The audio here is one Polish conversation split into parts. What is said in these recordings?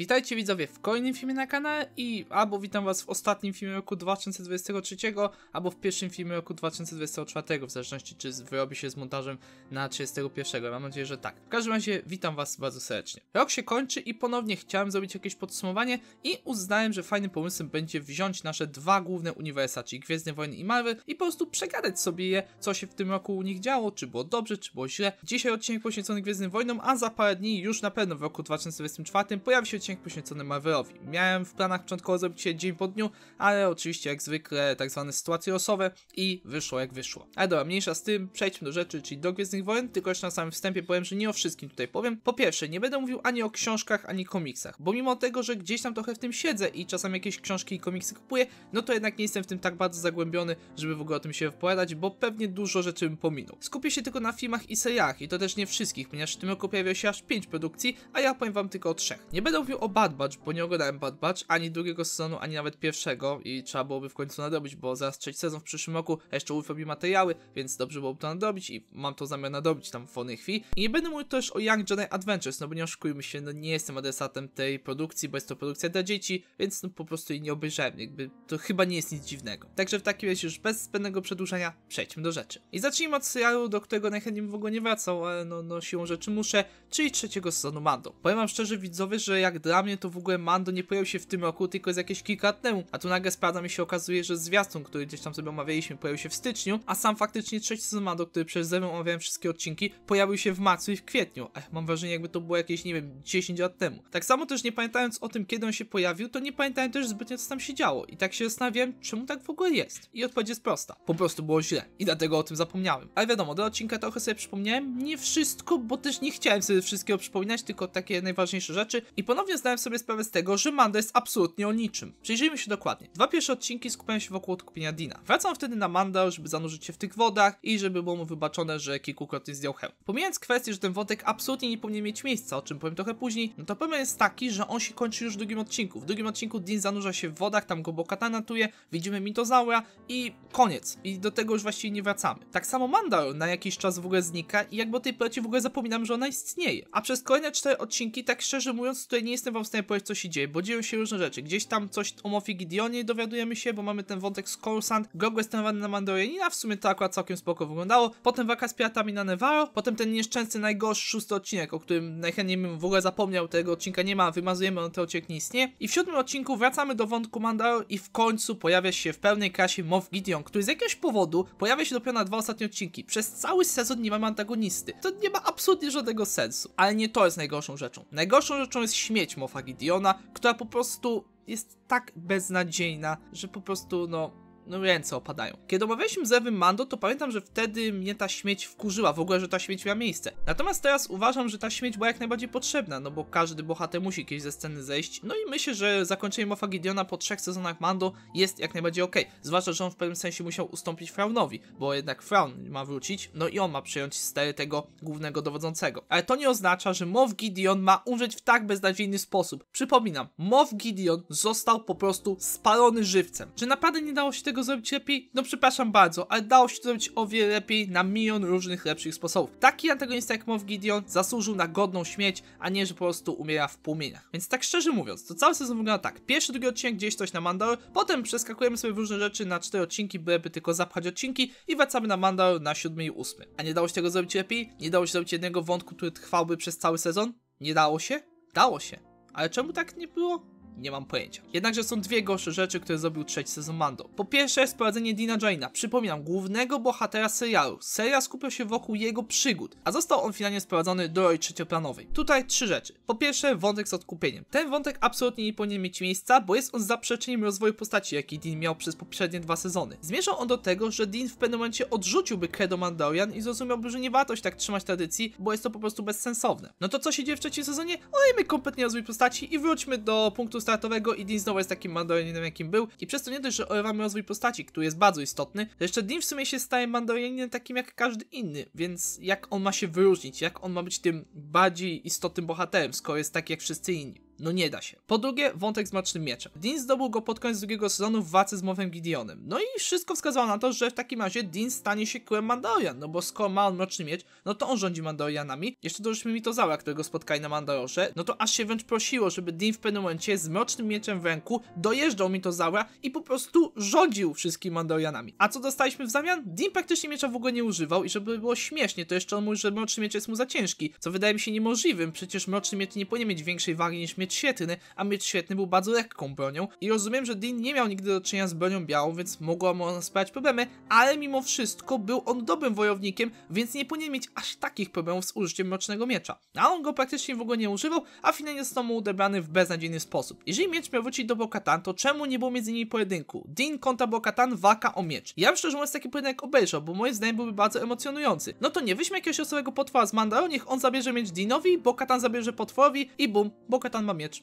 Witajcie widzowie w kolejnym filmie na kanale i albo witam was w ostatnim filmie roku 2023, albo w pierwszym filmie roku 2024, w zależności czy wyrobi się z montażem na 31. Mam nadzieję, że tak. W każdym razie witam was bardzo serdecznie. Rok się kończy i ponownie chciałem zrobić jakieś podsumowanie i uznałem, że fajnym pomysłem będzie wziąć nasze dwa główne uniwersa, czyli Gwiezdne Wojny i Marvel i po prostu przegadać sobie je, co się w tym roku u nich działo, czy było dobrze, czy było źle. Dzisiaj odcinek poświęcony Gwiezdnym Wojnom, a za parę dni już na pewno w roku 2024 pojawi się odcinek odcinek poświęcony Marvelowi. Miałem w planach początkowo zrobić się dzień po dniu, ale oczywiście jak zwykle tak zwane sytuacje losowe i wyszło jak wyszło. Ale dobra, mniejsza z tym, przejdźmy do rzeczy, czyli do Gwiezdnych Wojen, tylko jeszcze na samym wstępie powiem, że nie o wszystkim tutaj powiem. Po pierwsze, nie będę mówił ani o książkach, ani komiksach, bo mimo tego, że gdzieś tam trochę w tym siedzę i czasem jakieś książki i komiksy kupuję, no to jednak nie jestem w tym tak bardzo zagłębiony, żeby w ogóle o tym się wypowiadać, bo pewnie dużo rzeczy bym pominął. Skupię się tylko na filmach i serialach i to też nie wszystkich, ponieważ w tym roku pojawiło się aż 5 produkcji, a ja powiem wam tylko o trzech. Nie będę mówił o Bad Batch, bo nie oglądałem Bad Batch, ani drugiego sezonu, ani nawet pierwszego i trzeba byłoby w końcu nadrobić, bo zaraz trzeci sezon w przyszłym roku, a jeszcze Wolf mi materiały, więc dobrze byłoby to nadrobić i mam to zamiar nadrobić tam w wolnej chwili. I nie będę mówił też o Young Jedi Adventures, no bo nie oszukujmy się, no nie jestem adresatem tej produkcji, bo jest to produkcja dla dzieci, więc no po prostu jej nie obejrzałem, jakby to chyba nie jest nic dziwnego. Także w takim razie już bez zbędnego przedłużania przejdźmy do rzeczy. I zacznijmy od serialu, do którego najchętniej bym w ogóle nie wracał, ale no, no siłą rzeczy muszę, czyli trzeciego sezonu Mando. Powiem wam szczerze widzowie, że jak dla mnie to w ogóle Mando nie pojawił się w tym roku, tylko jest jakieś kilka lat temu. A tu nagle sprawdzam i się okazuje, że zwiastun, który gdzieś tam sobie omawialiśmy, pojawił się w styczniu, a sam faktycznie trzeci sezon Mando, który przez zewę omawiałem wszystkie odcinki, pojawił się w marcu i w kwietniu. Ech, mam wrażenie, jakby to było jakieś, nie wiem, 10 lat temu. Tak samo też nie pamiętając o tym, kiedy on się pojawił, to nie pamiętałem też zbytnio, co tam się działo. I tak się zastanawiałem, czemu tak w ogóle jest. I odpowiedź jest prosta. Po prostu było źle. I dlatego o tym zapomniałem. Ale wiadomo, do odcinka trochę sobie przypomniałem. Nie wszystko, bo też nie chciałem sobie wszystkiego przypominać, tylko takie najważniejsze rzeczy. I ponownie ponownie zdałem sobie sprawę z tego, że Mando jest absolutnie o niczym. Przyjrzyjmy się dokładnie. Dwa pierwsze odcinki skupiają się wokół odkupienia Dina. Wracam wtedy na Mando, żeby zanurzyć się w tych wodach i żeby było mu wybaczone, że kilkukrotnie zdjął hełm. Pomijając kwestię, że ten wątek absolutnie nie powinien mieć miejsca, o czym powiem trochę później, no to problem jest taki, że on się kończy już w drugim odcinku. W drugim odcinku Din zanurza się w wodach, tam go Bokatan ratuje, widzimy Mitozaura i koniec. I do tego już właściwie nie wracamy. Tak samo Mandal na jakiś czas w ogóle znika i jakby o tej plecie w ogóle zapominam, że ona istnieje. A przez kolejne cztery odcinki, tak szczerze mówiąc, tutaj nie jestem wam w stanie powiedzieć, co się dzieje, bo dzieją się różne rzeczy. Gdzieś tam coś o Mofi Gideonie dowiadujemy się, bo mamy ten wątek z Coruscant. Grogu jest trenowany na Mandalorianina, w sumie to akurat całkiem spoko wyglądało. Potem walka z piratami na Nevarro, potem ten nieszczęsny, najgorszy szósty odcinek, o którym najchętniej bym w ogóle zapomniał, tego odcinka nie ma, wymazujemy, on ten odcinek nie istnieje. I w siódmym odcinku wracamy do wątku Mandalor i w końcu pojawia się w pełnej klasie Moff Gideon, który z jakiegoś powodu pojawia się dopiero na dwa ostatnie odcinki. Przez cały sezon nie mamy antagonisty. To nie ma absolutnie żadnego sensu. Ale nie to jest najgorszą rzeczą. Najgorszą rzeczą jest śmieć, postać Mofa Gideona, która po prostu jest tak beznadziejna, że po prostu no no ręce opadają. Kiedy omawialiśmy z Ewym Mando, to pamiętam, że wtedy mnie ta śmieć wkurzyła, w ogóle, że ta śmieć miała miejsce. Natomiast teraz uważam, że ta śmieć była jak najbardziej potrzebna, no bo każdy bohater musi kiedyś ze sceny zejść, no i myślę, że zakończenie Mofa Gideona po trzech sezonach Mando jest jak najbardziej ok. Zwłaszcza, że on w pewnym sensie musiał ustąpić Fraunowi, bo jednak Frown ma wrócić, no i on ma przejąć stery tego głównego dowodzącego. Ale to nie oznacza, że Mof Gideon ma umrzeć w tak beznadziejny sposób. Przypominam, Mof Gideon został po prostu spalony żywcem. Czy naprawdę nie dało się tego tego zrobić lepiej? No przepraszam bardzo, ale dało się to zrobić o wiele lepiej na milion różnych lepszych sposobów. Taki antagonista jak Moff Gideon zasłużył na godną śmierć, a nie, że po prostu umiera w płomieniach. Więc tak szczerze mówiąc, to cały sezon wygląda tak. Pierwszy, drugi odcinek gdzieś coś na Mandalor, potem przeskakujemy sobie w różne rzeczy na cztery odcinki, byleby tylko zapchać odcinki i wracamy na Mandalor na siódmy i ósmy. A nie dało się tego zrobić lepiej? Nie dało się zrobić jednego wątku, który trwałby przez cały sezon? Nie dało się? Dało się. Ale czemu tak nie było? Nie mam pojęcia. Jednakże są dwie gorsze rzeczy, które zrobił trzeci sezon Mando. Po pierwsze jest prowadzenie Dina Jaina, przypominam, głównego bohatera serialu. Seria skupiał się wokół jego przygód, a został on finalnie sprowadzony do roli trzecioplanowej. Tutaj trzy rzeczy. Po pierwsze wątek z odkupieniem. Ten wątek absolutnie nie powinien mieć miejsca, bo jest on zaprzeczeniem rozwoju postaci, jaki Dean miał przez poprzednie dwa sezony. Zmierzał on do tego, że Dean w pewnym momencie odrzuciłby credo Mandalorian i zrozumiałby, że nie warto się tak trzymać tradycji, bo jest to po prostu bezsensowne. No to co się dzieje w trzecim sezonie? Olejmy kompletnie rozwój postaci i wróćmy do punktu startowego i Dean znowu jest takim mandarinem, jakim był. I przez to nie dość, że orywamy rozwój postaci, który jest bardzo istotny, to jeszcze Dean w sumie się staje mandarinem takim jak każdy inny, więc jak on ma się wyróżnić, jak on ma być tym bardziej istotnym bohaterem, skoro jest taki jak wszyscy inni. No nie da się. Po drugie, wątek z Mocznym Mieczem. Dean zdobył go pod koniec drugiego sezonu w walce z Mowem Gideonem. No i wszystko wskazało na to, że w takim razie Dean stanie się królem Mandalorian, no bo skoro ma on Mroczny Miecz, no to on rządzi Mandalorianami. Jeszcze dorzućmy Mitozaura, którego spotkali na Mandalorze, no to aż się wręcz prosiło, żeby Dean w pewnym momencie z Mrocznym Mieczem w ręku dojeżdżał Mitozaura i po prostu rządził wszystkimi Mandalorianami. A co dostaliśmy w zamian? Dean praktycznie miecza w ogóle nie używał i żeby było śmiesznie, to jeszcze on mówi, że Mroczny Miecz jest mu za ciężki, co wydaje mi się niemożliwym, przecież Mroczny Miecz nie powinien mieć większej wagi niż miecz mieć świetny, a mieć świetny był bardzo lekką bronią i rozumiem, że Dean nie miał nigdy do czynienia z bronią białą, więc mogła mu ona sprawiać problemy, ale mimo wszystko był on dobrym wojownikiem, więc nie powinien mieć aż takich problemów z użyciem Mrocznego Miecza. A on go praktycznie w ogóle nie używał, a finalnie został mu odebrany w beznadziejny sposób. Jeżeli miecz miał wrócić do Bokatan, to czemu nie było między nimi pojedynku? Dean kontra Bokatan waka o miecz. Ja szczerze mówiąc taki pojedynek obejrzał, bo moim zdaniem byłby bardzo emocjonujący. No to nie, weźmy jakiegoś osobowego potwora z Mandaro, niech on zabierze miecz Deanowi, Bokatan zabierze potworowi i bum, Bokatan ma miecz miecz.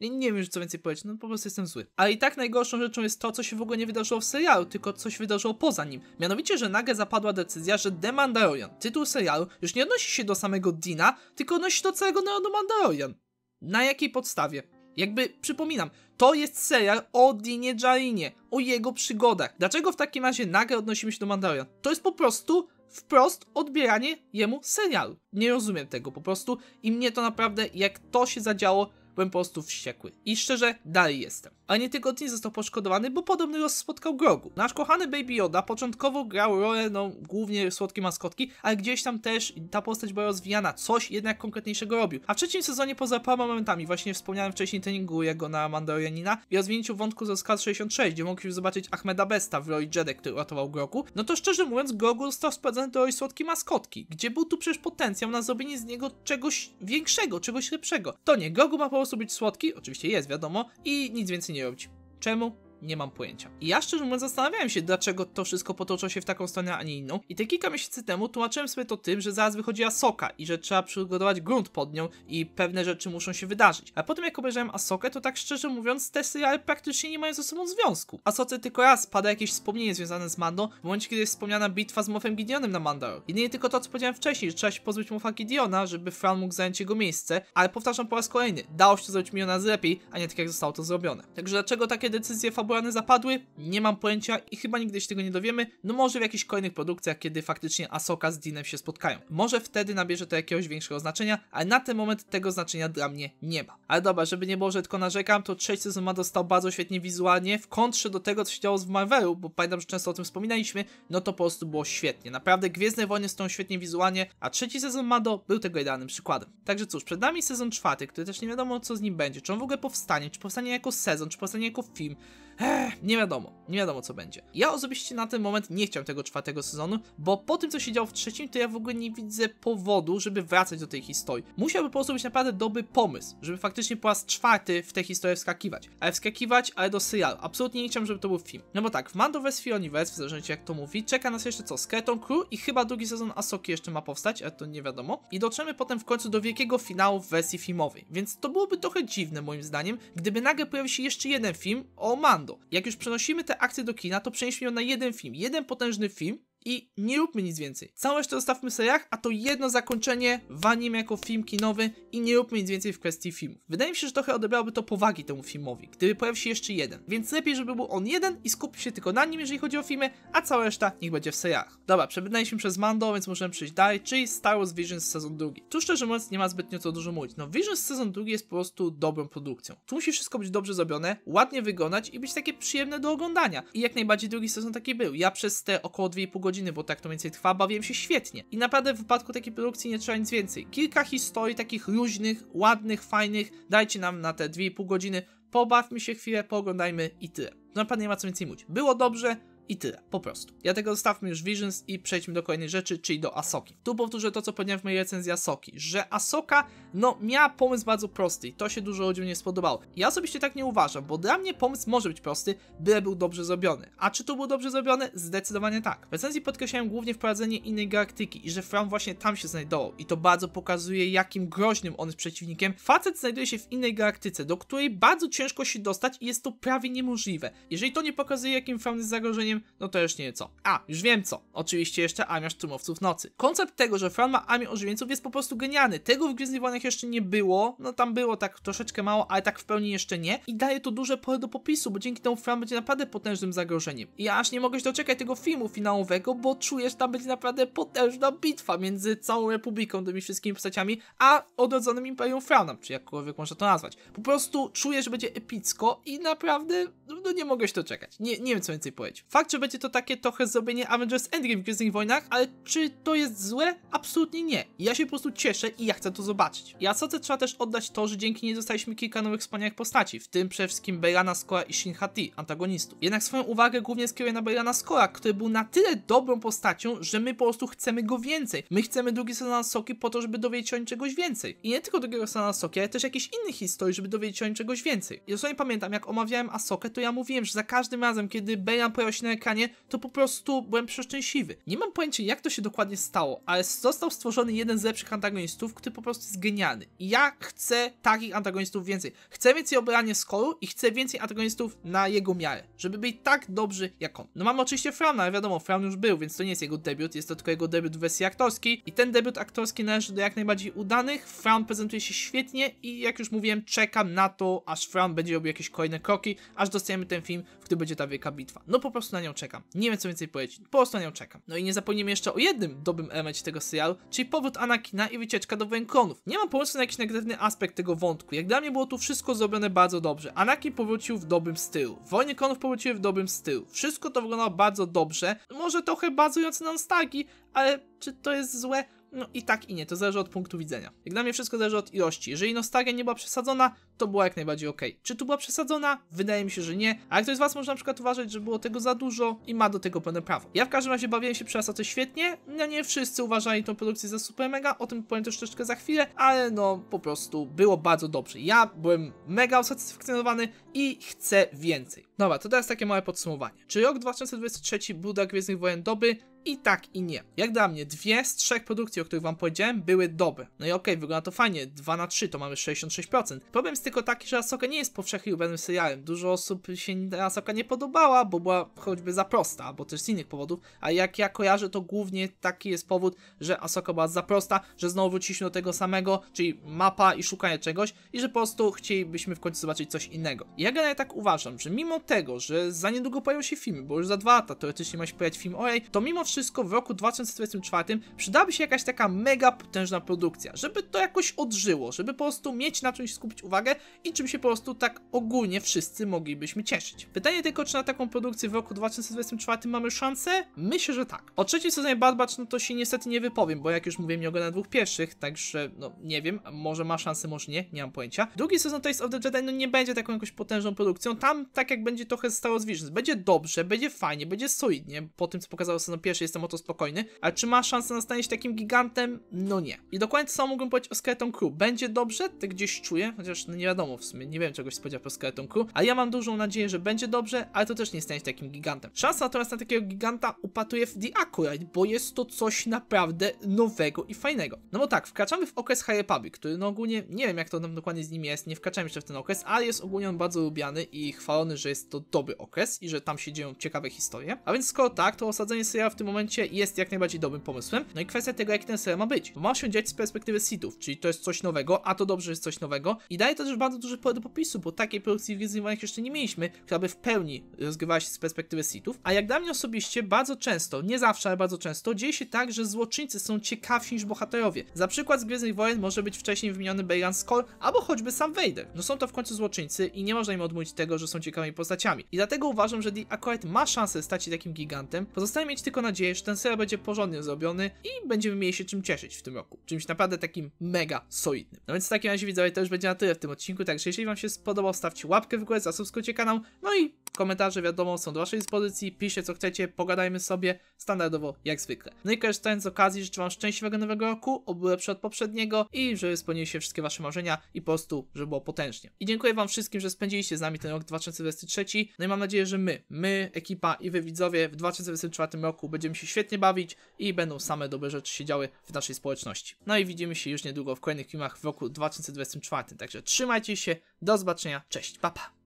I nie wiem już co więcej powiedzieć, no po prostu jestem zły. A i tak najgorszą rzeczą jest to, co się w ogóle nie wydarzyło w serialu, tylko coś wydarzyło poza nim. Mianowicie, że nagle zapadła decyzja, że The Mandalorian, tytuł serialu, już nie odnosi się do samego Dina, tylko odnosi się do całego Neo Mandalorian. Na jakiej podstawie? Jakby, przypominam, to jest serial o Dinie Jarinie, o jego przygodach. Dlaczego w takim razie nagle odnosimy się do Mandalorian? To jest po prostu wprost odbieranie jemu serialu. Nie rozumiem tego po prostu i mnie to naprawdę, jak to się zadziało, byłem po prostu wściekły. I szczerze, dalej jestem a nie tygodni został poszkodowany, bo podobny los spotkał Grogu. Nasz kochany Baby Yoda początkowo grał rolę, no, głównie słodkie maskotki, ale gdzieś tam też ta postać była rozwijana, coś jednak konkretniejszego robił. A w trzecim sezonie poza paroma momentami, właśnie wspomniałem wcześniej treningu jego na Mandalorianina i rozwinięciu wątku z Skat 66, gdzie mogliśmy zobaczyć Ahmeda Besta w roli Jedek, który ratował Grogu, no to szczerze mówiąc Grogu został sprowadzony do roli słodkiej maskotki, gdzie był tu przecież potencjał na zrobienie z niego czegoś większego, czegoś lepszego. To nie, Grogu ma po prostu być słodki, oczywiście jest, wiadomo, i nic więcej nie robić. Czemu? nie mam pojęcia. I ja szczerze mówiąc zastanawiałem się, dlaczego to wszystko potoczyło się w taką stronę, a nie inną. I te kilka miesięcy temu tłumaczyłem sobie to tym, że zaraz wychodziła Soka i że trzeba przygotować grunt pod nią i pewne rzeczy muszą się wydarzyć. A potem jak obejrzałem Asokę, to tak szczerze mówiąc te seriale praktycznie nie mają ze sobą związku. Soce tylko raz pada jakieś wspomnienie związane z Mando, w momencie kiedy jest wspomniana bitwa z Mofem Gideonem na Mandalor. nie tylko to, co powiedziałem wcześniej, że trzeba się pozbyć Mofa Gideona, żeby Fran mógł zająć jego miejsce, ale powtarzam po raz kolejny, dało się to zrobić milion z lepiej, a nie tak jak zostało to zrobione. Także dlaczego takie decyzje fabularne one zapadły, nie mam pojęcia i chyba nigdy się tego nie dowiemy. No może w jakichś kolejnych produkcjach, kiedy faktycznie Asoka z Dinem się spotkają. Może wtedy nabierze to jakiegoś większego znaczenia, ale na ten moment tego znaczenia dla mnie nie ma. Ale dobra, żeby nie było, że tylko narzekam, to trzeci sezon ma dostał bardzo świetnie wizualnie, w kontrze do tego, co się działo w Marvelu, bo pamiętam, że często o tym wspominaliśmy, no to po prostu było świetnie. Naprawdę Gwiezdne Wojny stoją świetnie wizualnie, a trzeci sezon Mado był tego idealnym przykładem. Także cóż, przed nami sezon czwarty, który też nie wiadomo co z nim będzie, czy on w ogóle powstanie, czy powstanie jako sezon, czy powstanie jako film. Ech, nie wiadomo, nie wiadomo co będzie. Ja osobiście na ten moment nie chciałem tego czwartego sezonu, bo po tym co się działo w trzecim, to ja w ogóle nie widzę powodu, żeby wracać do tej historii. Musiałby po prostu być naprawdę dobry pomysł, żeby faktycznie po raz czwarty w tę historię wskakiwać. Ale wskakiwać, ale do serialu. Absolutnie nie chciałem, żeby to był film. No bo tak, w Mandoverse Universe, w zależności jak to mówi, czeka nas jeszcze co? Skeleton Crew i chyba drugi sezon Asoki jeszcze ma powstać, ale to nie wiadomo. I dotrzemy potem w końcu do wielkiego finału w wersji filmowej. Więc to byłoby trochę dziwne moim zdaniem, gdyby nagle pojawił się jeszcze jeden film o Mando jak już przenosimy te akcje do kina, to przenieśmy ją na jeden film. Jeden potężny film, i nie róbmy nic więcej. Całe resztę zostawmy w seriach, a to jedno zakończenie w anime jako film kinowy i nie róbmy nic więcej w kwestii filmów. Wydaje mi się, że trochę odebrałoby to powagi temu filmowi, gdyby pojawił się jeszcze jeden. Więc lepiej, żeby był on jeden i skupił się tylko na nim, jeżeli chodzi o filmy, a cała reszta niech będzie w seriach. Dobra, przebrnęliśmy przez Mando, więc możemy przejść dalej, czyli Star Wars Visions sezon drugi. Tu szczerze mówiąc nie ma zbytnio co dużo mówić. No Visions sezon drugi jest po prostu dobrą produkcją. Tu musi wszystko być dobrze zrobione, ładnie wyglądać i być takie przyjemne do oglądania. I jak najbardziej drugi sezon taki był. Ja przez te około 2,5 godziny godziny, bo tak to więcej trwa, bawiłem się świetnie. I naprawdę w wypadku takiej produkcji nie trzeba nic więcej. Kilka historii takich luźnych, ładnych, fajnych, dajcie nam na te 2,5 godziny, pobawmy się chwilę, pooglądajmy i tyle. No, naprawdę nie ma co więcej mówić. Było dobrze, i tyle, po prostu. Ja tego zostawmy już Visions i przejdźmy do kolejnej rzeczy, czyli do Asoki. Tu powtórzę to, co powiedziałem w mojej recenzji Asoki, że Asoka, no, miała pomysł bardzo prosty i to się dużo ludziom nie spodobało. Ja osobiście tak nie uważam, bo dla mnie pomysł może być prosty, byle był dobrze zrobiony. A czy tu był dobrze zrobione? Zdecydowanie tak. W recenzji podkreślałem głównie wprowadzenie innej galaktyki i że Fram właśnie tam się znajdował i to bardzo pokazuje, jakim groźnym on jest przeciwnikiem. Facet znajduje się w innej galaktyce, do której bardzo ciężko się dostać i jest to prawie niemożliwe. Jeżeli to nie pokazuje, jakim Fram jest zagrożeniem nim, no to już nie co. A, już wiem co. Oczywiście jeszcze Amia Szturmowców Nocy. Koncept tego, że Fran ma armię Ożywieńców jest po prostu genialny. Tego w Gwiezdnych Wojnach jeszcze nie było, no tam było tak troszeczkę mało, ale tak w pełni jeszcze nie. I daje to duże pole do popisu, bo dzięki temu Fran będzie naprawdę potężnym zagrożeniem. I ja aż nie mogę się doczekać tego filmu finałowego, bo czujesz, że tam będzie naprawdę potężna bitwa między całą Republiką, tymi wszystkimi postaciami, a odrodzonym Imperium Franem, czy jakkolwiek można to nazwać. Po prostu czujesz, że będzie epicko i naprawdę, no nie mogę się doczekać. Nie, nie wiem co więcej powiedzieć. Fakt czy będzie to takie trochę zrobienie Avengers Endgame w Gwiezdnych Wojnach, ale czy to jest złe? Absolutnie nie. Ja się po prostu cieszę i ja chcę to zobaczyć. Ja co trzeba też oddać to, że dzięki niej dostaliśmy kilka nowych wspaniałych postaci, w tym przede wszystkim Bejana Skora i Shin Hati, antagonistów. Jednak swoją uwagę głównie skieruję na Bejana Skora, który był na tyle dobrą postacią, że my po prostu chcemy go więcej. My chcemy drugi sezon Soki po to, żeby dowiedzieć się o nim czegoś więcej. I nie tylko drugiego sezonu Soki, ale też jakichś innych historii, żeby dowiedzieć się o nim czegoś więcej. sobie pamiętam, jak omawiałem Asokę, to ja mówiłem, że za każdym razem, kiedy Bejan pojawiał się na ekranie, to po prostu byłem przeszczęśliwy. Nie mam pojęcia, jak to się dokładnie stało, ale został stworzony jeden z lepszych antagonistów, który po prostu jest genialny. I ja chcę takich antagonistów więcej. Chcę więcej obrania Skoru i chcę więcej antagonistów na jego miarę, żeby byli tak dobrzy jak on. No mamy oczywiście Frauna, ale wiadomo, Fraun już był, więc to nie jest jego debiut, jest to tylko jego debiut w wersji aktorskiej i ten debiut aktorski należy do jak najbardziej udanych. Fraun prezentuje się świetnie i jak już mówiłem, czekam na to, aż Fraun będzie robił jakieś kolejne kroki, aż dostajemy ten film, w którym będzie ta wielka bitwa. No po prostu na nią czekam. Nie wiem co więcej powiedzieć, po prostu na nią czekam. No i nie zapomnijmy jeszcze o jednym dobrym elemencie tego serialu, czyli powrót Anakina i wycieczka do Wenkonów. Nie mam pomysłu na jakiś negatywny aspekt tego wątku, jak dla mnie było tu wszystko zrobione bardzo dobrze. Anakin powrócił w dobrym stylu, Wojny Konów powróciły w dobrym stylu, wszystko to wyglądało bardzo dobrze, może trochę bazując na nostalgii, ale czy to jest złe? No i tak i nie, to zależy od punktu widzenia. Jak dla mnie wszystko zależy od ilości. Jeżeli nostalgia nie była przesadzona, to była jak najbardziej ok. Czy tu była przesadzona? Wydaje mi się, że nie, ale ktoś z Was może na przykład uważać, że było tego za dużo i ma do tego pełne prawo. Ja w każdym razie bawiłem się przez to świetnie, no nie wszyscy uważali tą produkcję za super mega, o tym powiem też troszeczkę za chwilę, ale no po prostu było bardzo dobrze. Ja byłem mega usatysfakcjonowany i chcę więcej. Dobra, to teraz takie małe podsumowanie. Czy rok 2023 był dla Gwiezdnych Wojen doby? i tak i nie. Jak dla mnie, dwie z trzech produkcji, o których wam powiedziałem, były dobre. No i okej, okay, wygląda to fajnie, 2 na 3 to mamy 66%. Problem z tylko taki, że Asoka nie jest powszechnie ubranym serialem. Dużo osób się Asoka nie podobała, bo była choćby za prosta, bo też z innych powodów. A jak ja kojarzę, to głównie taki jest powód, że Asoka była za prosta, że znowu wróciliśmy do tego samego, czyli mapa i szukanie czegoś i że po prostu chcielibyśmy w końcu zobaczyć coś innego. Ja generalnie tak uważam, że mimo tego, że za niedługo pojawią się filmy, bo już za dwa lata teoretycznie ma się pojawić film o to mimo wszystko w roku 2024 przydałaby się jakaś taka mega potężna produkcja, żeby to jakoś odżyło, żeby po prostu mieć na czymś skupić uwagę, i czym się po prostu tak ogólnie wszyscy moglibyśmy cieszyć. Pytanie tylko, czy na taką produkcję w roku 2024 mamy szansę? Myślę, że tak. O trzecim sezonie Bad Batch no to się niestety nie wypowiem, bo jak już mówiłem, nie oglądam dwóch pierwszych, także no nie wiem, może ma szansę, może nie, nie mam pojęcia. Drugi sezon Tales of the Jedi no nie będzie taką jakąś potężną produkcją, tam tak jak będzie trochę z Star Visions, będzie dobrze, będzie fajnie, będzie solidnie, po tym co pokazało sezon pierwszy jestem o to spokojny, ale czy ma szansę na stanie się takim gigantem? No nie. I dokładnie to samo mogłem powiedzieć o Skeleton Crew, będzie dobrze, tak gdzieś czuję, chociaż no nie nie wiadomo w sumie, nie wiem czegoś spodziewa po Skeleton ale ja mam dużą nadzieję, że będzie dobrze, ale to też nie stanie się takim gigantem. Szansa natomiast na takiego giganta upatruję w The Accurate, bo jest to coś naprawdę nowego i fajnego. No bo tak, wkraczamy w okres High Republic, który no ogólnie, nie wiem jak to nam dokładnie z nim jest, nie wkraczamy jeszcze w ten okres, ale jest ogólnie on bardzo lubiany i chwalony, że jest to dobry okres i że tam się dzieją ciekawe historie. A więc skoro tak, to osadzenie serialu w tym momencie jest jak najbardziej dobrym pomysłem. No i kwestia tego, jak ten serial ma być. Bo ma się dziać z perspektywy Sithów, czyli to jest coś nowego, a to dobrze jest coś nowego i daje to też też bardzo duży pole do popisu, bo takiej produkcji wyzwanych jeszcze nie mieliśmy, która by w pełni rozgrywała się z perspektywy Sithów. A jak dla mnie osobiście, bardzo często, nie zawsze, ale bardzo często, dzieje się tak, że złoczyńcy są ciekawsi niż bohaterowie. Za przykład z Gwiezdnych Wojen może być wcześniej wymieniony Bejran Skoll, albo choćby sam Vader. No są to w końcu złoczyńcy i nie można im odmówić tego, że są ciekawymi postaciami. I dlatego uważam, że The akurat ma szansę stać się takim gigantem. Pozostaje mieć tylko nadzieję, że ten serial będzie porządnie zrobiony i będziemy mieli się czym cieszyć w tym roku. Czymś naprawdę takim mega solidnym. No więc w takim razie widzowie to już będzie na tyle w tym odcinku odcinku, także jeśli wam się spodobał, stawcie łapkę w górę, zasubskrybujcie kanał, no i Komentarze, wiadomo, są do waszej dyspozycji, piszcie co chcecie, pogadajmy sobie, standardowo jak zwykle. No i korzystając z okazji, życzę wam szczęśliwego nowego roku, oby od poprzedniego i żeby spełniły się wszystkie wasze marzenia i po prostu, żeby było potężnie. I dziękuję wam wszystkim, że spędziliście z nami ten rok 2023, no i mam nadzieję, że my, my, ekipa i wy widzowie w 2024 roku będziemy się świetnie bawić i będą same dobre rzeczy się działy w naszej społeczności. No i widzimy się już niedługo w kolejnych filmach w roku 2024, także trzymajcie się, do zobaczenia, cześć, pa Pa.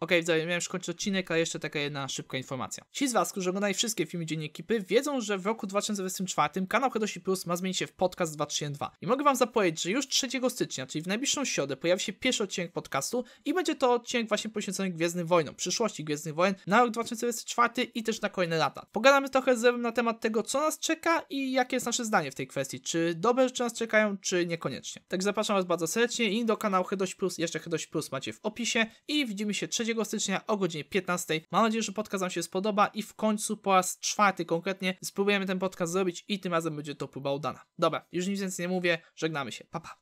Okej, okay, miałem już kończyć odcinek, a jeszcze taka jedna szybka informacja. Ci z Was, którzy oglądają wszystkie filmy Dzień Ekipy, wiedzą, że w roku 2024 kanał Hedosi Plus ma zmienić się w podcast 232. I mogę Wam zapowiedzieć, że już 3 stycznia, czyli w najbliższą środę, pojawi się pierwszy odcinek podcastu i będzie to odcinek właśnie poświęcony Gwiezdnym Wojnom, przyszłości Gwiezdnych Wojen na rok 2024 i też na kolejne lata. Pogadamy trochę z Zewem na temat tego, co nas czeka i jakie jest nasze zdanie w tej kwestii. Czy dobre rzeczy nas czekają, czy niekoniecznie. Także zapraszam Was bardzo serdecznie i do kanału Hedosi Plus, jeszcze Hedosi Plus macie w opisie i widzimy się 3 3 stycznia o godzinie 15. Mam nadzieję, że podcast Wam się spodoba i w końcu po raz czwarty konkretnie spróbujemy ten podcast zrobić i tym razem będzie to próba udana. Dobra, już nic więcej nie mówię, żegnamy się, pa pa.